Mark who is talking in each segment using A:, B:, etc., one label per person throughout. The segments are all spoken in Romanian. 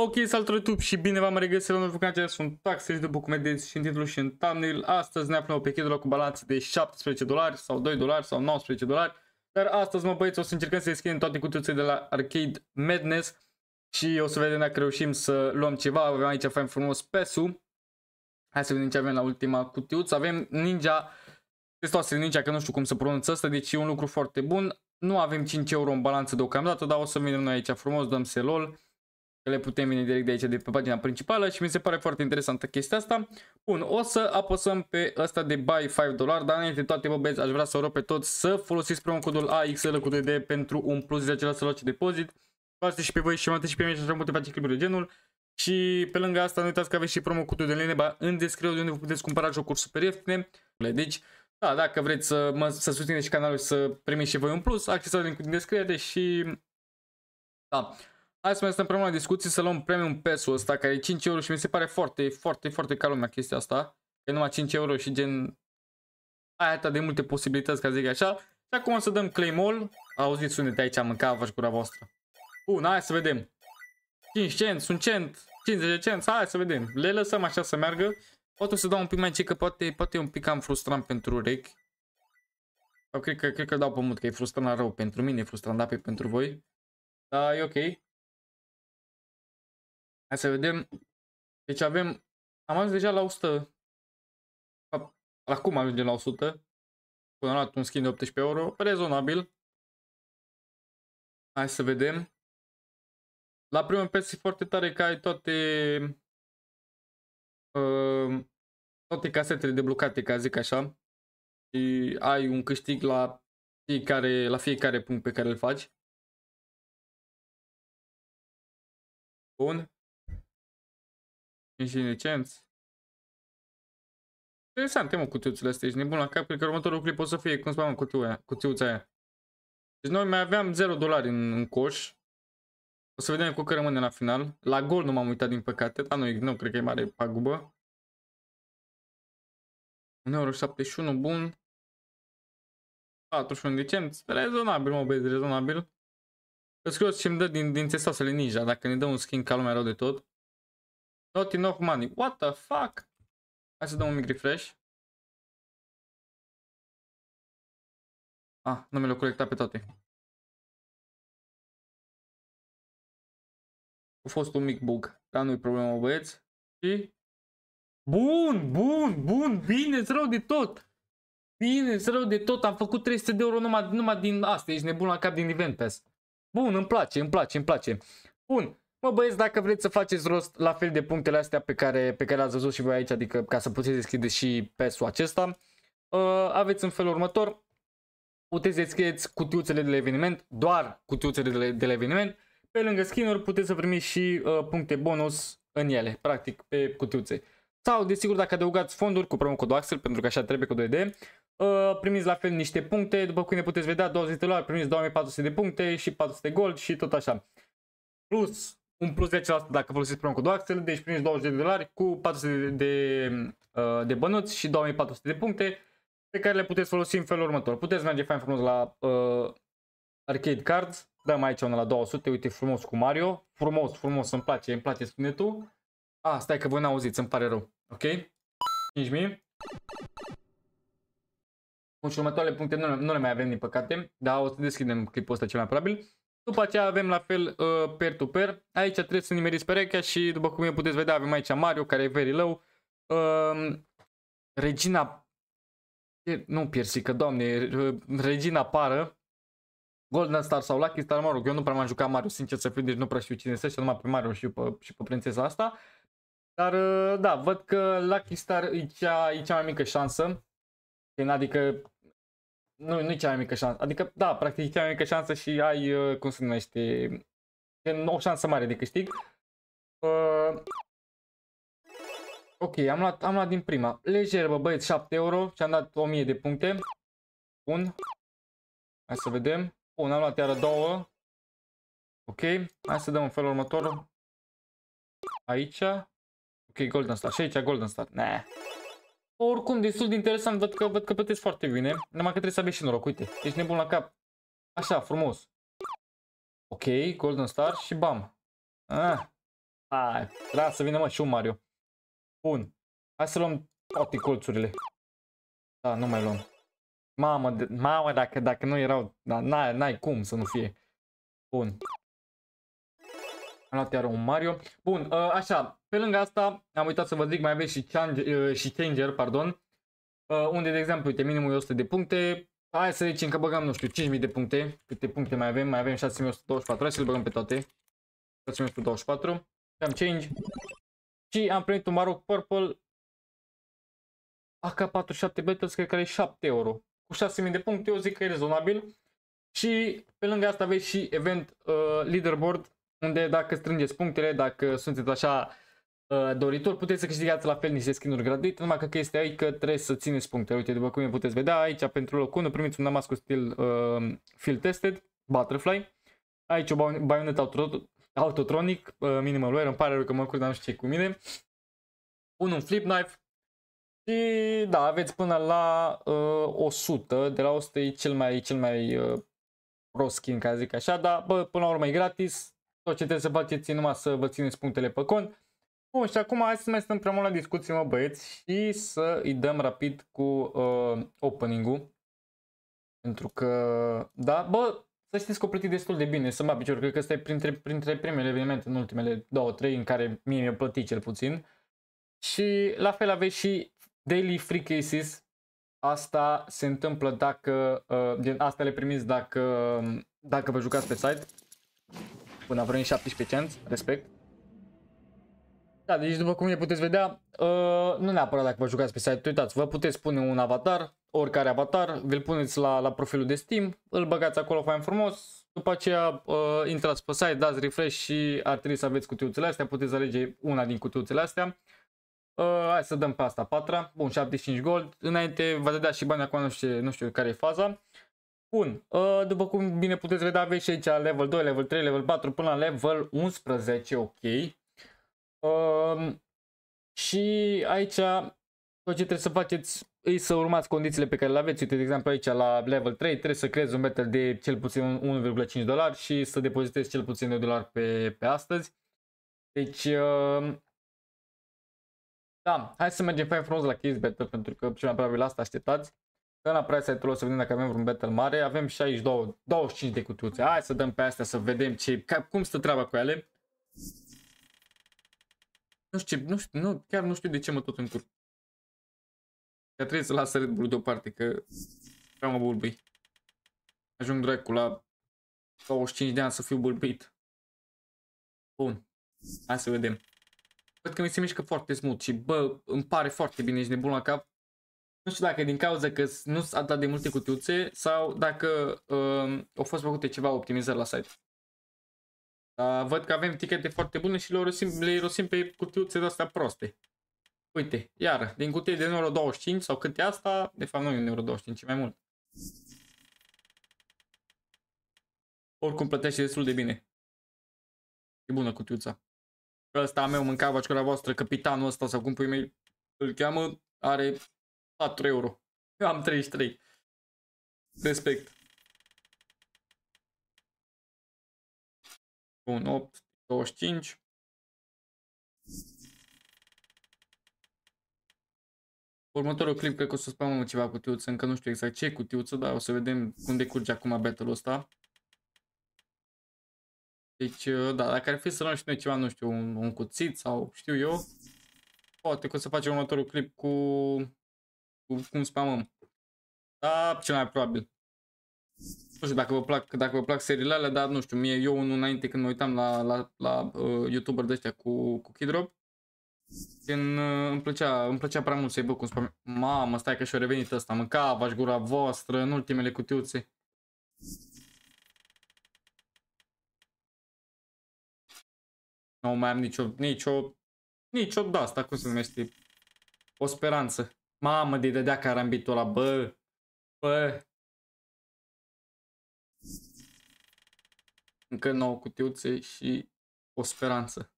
A: Ok, salut YouTube și bine v-am regăsit la noul canal, sunt Taxis, de cum vedeți și în titlu și în thumbnail. Astăzi ne aflăm pe chetul cu balanță de 17 dolari sau 2 dolari sau 19 dolari. Dar astăzi, mă băieți, o să încercăm să deschidem toate cutiuțele de la Arcade Madness și o să vedem dacă reușim să luăm ceva. Avem aici fain frumos PES-ul. Hai să vedem ce avem la ultima cutiuță. Avem Ninja, testoasele Ninja, că nu știu cum să pronunț asta, deci e un lucru foarte bun. Nu avem 5 euro în balanță deocamdată, dar o să vedem noi aici frumos, dăm selol le putem veni direct de aici, de pe pagina principală și mi se pare foarte interesantă chestia asta. Bun, o să apăsăm pe asta de buy 5 dolari, dar înainte de toate, bă, băieți, aș vrea să o rog pe toți să folosiți promo codul AXL cu 2 pentru un plus de acela să luați depozit. Faceți și pe voi și mă și pe mine și așa multe face clipuri de genul. Și pe lângă asta, nu uitați că aveți și promo codul de Leneba în descriere de unde vă puteți cumpăra jocuri super ieftine. Deci, da, dacă vreți să, mă, să susțineți și canalul și să primiți și voi un plus, accesați din descriere și... Da. Hai să mai stăm împreună la discuții, să luăm premium pass-ul ăsta, care e 5 euro și mi se pare foarte, foarte, foarte ca lumea chestia asta. E numai 5 euro și gen... Ai atât de multe posibilități, ca zic așa. Și acum o să dăm claim all. Auziți unde de aici am mâncat vă gura voastră. Bun, hai să vedem. 5 cent, un cent, 50 cent, hai să vedem. Le lăsăm așa să meargă. Poate o să dau un pic mai ce că poate, poate e un pic cam frustrant pentru rec. Sau cred că, cred că dau pe mult, că e frustrant la rău pentru mine, e frustrant, da, pe pentru voi. Da, e ok. Hai să vedem. Deci avem, am ajuns deja la 100. Acum ajungem la 100. Până la un schimb de 18 euro, rezonabil. Hai să vedem. La primul preț e foarte tare că ai toate uh, toate casetele deblocate, ca zic așa. Și ai un câștig la fiecare, la fiecare punct pe care îl faci. Bun. Nici licenți. Interesante, mă, cutiuțele astea. Ești nebun la cap. Cred că următorul clip o să fie cum spam cutiuța, aia, cutiuța aia. Deci noi mai aveam 0 dolari în, în coș. O să vedem cu că rămâne la final. La gol nu m-am uitat din păcate, dar nu, nu cred că e mare pagubă. 1,71 euro, bun. 41 de cent, Rezonabil, mă băieți, rezonabil. Îți scriu și mi dă din, din testa să le ninja, dacă ne dă un skin ca lumea rău de tot. Not enough money. What the fuck? Hai să dăm un mic refresh. Ah, nu mi le-au colectat pe toate. A fost un mic bug, dar nu-i problemă, băieți. Și... Bun, bun, bun, bine, rău de tot! Bine, rău de tot, am făcut 300 de euro numai, numai din asta, ești nebun la cap din Event Pass. Bun, îmi place, îmi place, îmi place. Bun, Mă băieți, dacă vreți să faceți rost la fel de punctele astea pe care, pe care le-ați văzut și voi aici, adică ca să puteți deschide și PES-ul acesta, uh, aveți în felul următor, puteți deschideți cutiuțele de la eveniment, doar cutiuțele de la, de la eveniment, pe lângă skin puteți să primiți și uh, puncte bonus în ele, practic, pe cutiuțe. Sau, desigur, dacă adăugați fonduri cu promo codul Axel, pentru că așa trebuie cu 2D, uh, primiți la fel niște puncte, după cum ne puteți vedea, 20 de primiți 2400 de puncte și 400 de gold și tot așa. Plus, un plus 10% dacă folosiți cu Axel, deci primiți 20 de dolari cu 400 de, de, uh, de bănuți și 2400 de puncte pe care le puteți folosi în felul următor. Puteți merge fain frumos la uh, Arcade Cards, dăm aici una la 200, uite frumos cu Mario, frumos, frumos, îmi place, îmi place sunetul. A, ah, stai că voi n-auziți, îmi pare rău, ok? 5.000. și următoarele puncte nu, nu le mai avem din păcate, dar o să deschidem clipul ăsta cel mai probabil. După aceea avem la fel per to per Aici trebuie să nimeriți perechea și după cum puteți vedea avem aici Mario care e very low. Uh, Regina... Nu piersică, doamne, uh, Regina pară. Golden Star sau Lucky Star, mă rog, eu nu prea m-am jucat Mario, sincer să fiu, deci nu prea știu cine este, numai pe Mario și pe, și pe prințesa asta. Dar uh, da, văd că Lucky Star e cea, e cea mai mică șansă. Adică nu, nu e cea mai mică șansă. Adică, da, practic e cea mai mică șansă și ai, uh, cum se numește, gen, o șansă mare de câștig. Uh, ok, am luat, am luat din prima. Lejer, bă, băieți, 7 euro și am dat 1000 de puncte. Bun. Hai să vedem. Bun, am luat iară două. Ok, hai să dăm în felul următor. Aici. Ok, Golden Star. Și aici Golden Star. Nah. Oricum, destul de interesant, văd că, văd că plătesc foarte bine. Numai că trebuie să aveți și noroc, uite. Ești nebun la cap. Așa, frumos. Ok, Golden Star și bam. Ah. Hai, da, să vină mă și un Mario. Bun. Hai să luăm toate colțurile. Da, nu mai luăm. Mamă, de, mamă dacă, dacă nu erau, da, n-ai cum să nu fie. Bun, am luat iar un Mario. Bun, ă, așa, pe lângă asta am uitat să vă zic, mai aveți și, change, ă, și Changer, pardon, ă, unde, de exemplu, uite, minimul e 100 de puncte. Hai să zicem că băgăm, nu știu, 5000 de puncte. Câte puncte mai avem? Mai avem 6124. Hai să le băgăm pe toate. 6124. Și am change. Și am primit un Maroc Purple AK47 Battles, cred că are 7 euro. Cu 6000 de puncte, eu zic că e rezonabil. Și pe lângă asta aveți și event uh, leaderboard unde dacă strângeți punctele, dacă sunteți așa uh, doritor, puteți să câștigați la fel niște skin-uri gratuite, numai că chestia e că trebuie să țineți puncte. Uite, după cum puteți vedea, aici pentru locul 1 primiți un damas cu stil uh, field tested, butterfly. Aici o baionet auto autotronic, uh, minimal wear, îmi pare rău că mă curg, dar nu știu ce cu mine. Un, un flip knife. Și da, aveți până la uh, 100, de la 100 e cel mai, cel mai uh, prost skin, ca zic așa, dar bă, până la urmă e gratis, tot ce trebuie să faceți e numai să vă țineți punctele pe cont. Bun, și acum hai să mai stăm mult la discuții, mă băieți, și să îi dăm rapid cu uh, opening-ul. Pentru că, da, bă, să știți că o plătit destul de bine, să mă picior, cred că ăsta e printre, printre primele evenimente în ultimele 2-3 în care mie mi-a plătit cel puțin. Și la fel aveți și daily free cases, asta se întâmplă dacă, uh, asta le primiți dacă, dacă vă jucați pe site. Până a vreo 17 cenți, respect. Da, deci după cum ne puteți vedea, uh, nu neapărat dacă vă jucați pe site, uitați, vă puteți pune un avatar, oricare avatar, vi-l puneți la, la profilul de Steam, îl băgați acolo fain frumos, după aceea uh, intrați pe site, dați refresh și ar trebui să aveți cutiuțele astea, puteți alege una din cutiuțele astea. Uh, hai să dăm pe asta patra, bun, 75 gold, înainte vă dădea și bani acum, nu știu, nu știu care e faza. Bun, ă, după cum bine puteți vedea, aveți și aici level 2, level 3, level 4 până la level 11, ok. Um, și aici tot ce trebuie să faceți e să urmați condițiile pe care le aveți. Uite, de exemplu, aici la level 3 trebuie să creezi un metal de cel puțin 1,5 dolari și să depozitezi cel puțin 2 dolari pe, pe astăzi. Deci, um, da, hai să mergem pe frumos la Kids Battle, pentru că cel mai probabil asta așteptați. Că la prea site-ul o să vedem dacă avem vreun battle mare. Avem 62, 25 de cutiuțe. Hai să dăm pe astea să vedem ce, ca, cum stă treaba cu ele. Nu știu, nu știu, nu, chiar nu știu de ce mă tot încurc. Că trebuie să lasă Red Bull deoparte, că prea mă bulbui. Ajung dracu la 25 de ani să fiu bulbit. Bun. Hai să vedem. Văd că mi se mișcă foarte smut și bă, îmi pare foarte bine, ești nebun la cap nu știu dacă din cauza că nu a dat de multe cutiuțe sau dacă um, au fost făcute ceva optimizări la site. Dar văd că avem tichete foarte bune și le rosim, le rosim pe cutiuțe de astea proste. Uite, iar din cutie de euro 25 sau câte asta, de fapt nu e un euro 25, mai mult. Oricum plătește destul de bine. E bună cutiuța. Ăsta meu mâncava și voastră, capitanul ăsta sau cum pui mei îl cheamă, are 4 da, euro. Eu am 33. Respect. Bun, 8, 25. Următorul clip cred că o să spamăm ceva cutiuță, încă nu știu exact ce cutiuță, dar o să vedem cum decurge acum battle-ul ăsta. Deci, uh, da, dacă ar fi să luăm și noi ceva, nu știu, un, un cuțit sau știu eu, poate că o să facem următorul clip cu cu cum spamăm. Da, cel mai probabil. Nu știu dacă vă plac, dacă vă plac seriile alea, dar nu știu, mie eu unul înainte când mă uitam la, la, la uh, youtuber de ăștia cu, cu Kidrop, când uh, îmi, plăcea, îmi plăcea prea mult să-i văd cum spam. Mamă, stai că și-a revenit ăsta, mâncava-și gura voastră, în ultimele cutiuțe. Nu mai am nicio, nicio, nicio de da, asta, cum se numește, o speranță. Mamă, de dădea carambitul ăla, bă, bă. Încă nouă cutiuțe și o speranță.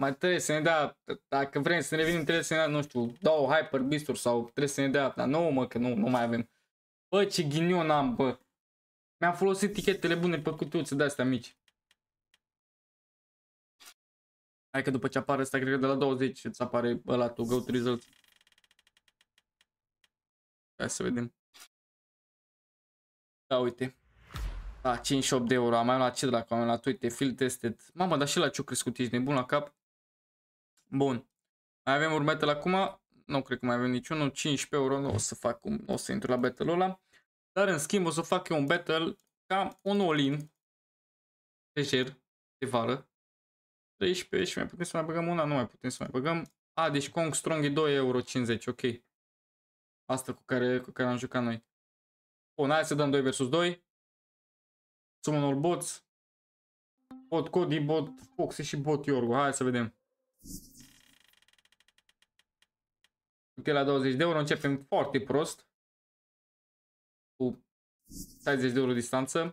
A: Mai trebuie să ne dea, dacă vrem să ne revenim, trebuie să ne dea, nu știu, două hyper bisturi sau trebuie să ne dea, dar nouă mă, că nu, nu mai avem. Bă, ce ghinion am, bă. Mi-am folosit etichetele bune pe cutiuțe de-astea mici. Hai că după ce apare ăsta, cred că de la 20 îți apare ăla tu, go to results. Hai să vedem. Da, uite. La da, 58 de euro, am mai luat ce dracu, am luat, uite, fil tested. Mamă, dar și la ce-o crescut, ești nebun la cap? Bun. Mai avem un acum, nu cred că mai avem niciunul, 15 euro, nu o să fac, un, o să intru la battle-ul ăla. Dar în schimb o să fac eu un battle ca un all-in, lejer, de vară. 13 și mai putem să mai băgăm una, nu mai putem să mai băgăm. A, deci Kong Strong e 2,50 euro, ok. Asta cu care, cu care am jucat noi. Bun, hai să dăm 2 vs 2. Summonul bots. Bot Cody, bot Foxy și bot Iorgu. Hai să vedem. Uite la 20 de euro începem foarte prost. Cu 60 de euro distanță.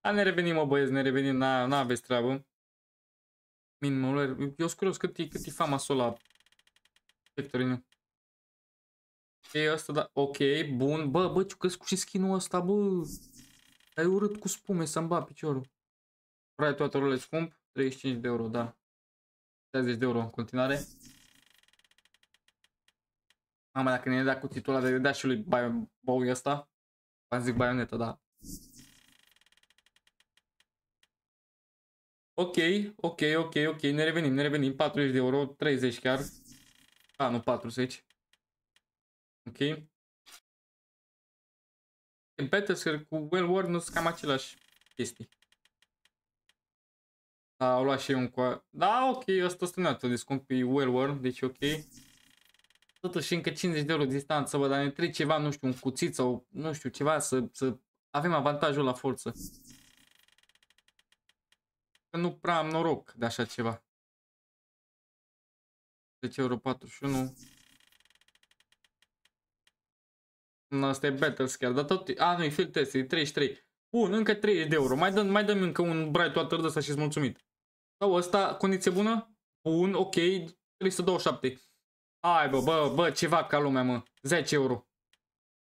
A: A ne revenim, mă băieți, ne revenim, n-aveți treabă. Minimul, eu sunt curios cât e, cât e fama sola Victorinul. E asta, da, ok, bun. Bă, bă, ciucăți cu și skin-ul ăsta, bă. Ai urât cu spume să-mi bat piciorul. Vrei toate rolele scump, 35 de euro, da. 60 de euro în continuare. Mama, dacă ne ai da cuțitul ăla, de da și lui Bowie ăsta. Am zic baioneta, da. Ok, ok, ok, ok, ne revenim, ne revenim, 40 de euro, 30 chiar. A, nu 40. Ok? Battlefield cu Well War nu sunt cam același chestii. Da, au luat și eu un cu... Da, ok, ăsta sunat, de scump pe Well War, deci ok. Totuși încă 50 de euro distanță, bă, dar ne trebuie ceva, nu știu, un cuțit sau nu știu, ceva să, să avem avantajul la forță. Că nu prea am noroc de așa ceva. 10 deci euro 41 Nu, asta e battle scale, dar tot... A, nu, e Field Test, e 33. Bun, încă 30 de euro. Mai dăm, mai dăm încă un Bright Water de ăsta și-s mulțumit. Sau ăsta, condiție bună? Bun, ok, 327. Hai bă, bă, bă, ceva ca lumea, mă. 10 euro.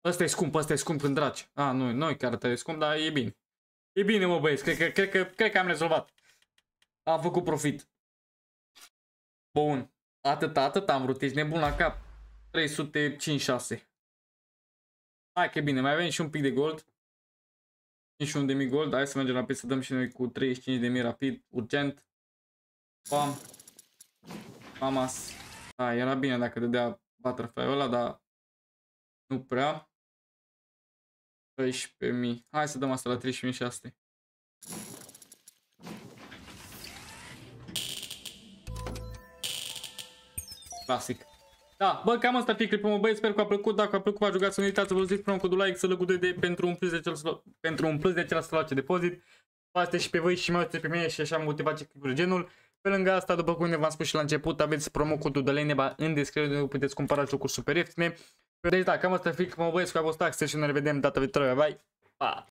A: Ăsta e scump, ăsta e scump în draci. A, nu, nu e chiar e scump, dar e bine. E bine, mă, băieți, cred că, cred că, cred că am rezolvat. Am făcut profit. Bun. Atât, atât am vrut, ești nebun la cap. 356. Hai că bine, mai avem și un pic de gold. 51 de mii gold, hai să mergem rapid să dăm și noi cu 35 de mii rapid, urgent. Pam. Mamas. Da, era bine dacă dădea butterfly ăla, dar nu prea. 13.000. Hai să dăm asta la 13.600. Clasic. Da, bă, cam asta fi clipul mă, băi, sper că a plăcut, dacă a plăcut, v-a jucat să nu uitați să vă zic promo codul like, să lăgu 2D pentru un plus de cel, pentru un plus de cel să depozit. Asta și pe voi și mai pe mine și așa am motivat ce clipuri genul. Pe lângă asta, după cum ne v-am spus și la început, aveți promo codul de Leneba în descriere, unde puteți cumpăra jocuri super ieftine. Deci da, cam asta fi clipul mă, băi, scu a fost taxe și ne revedem data viitoare, bye! Pa!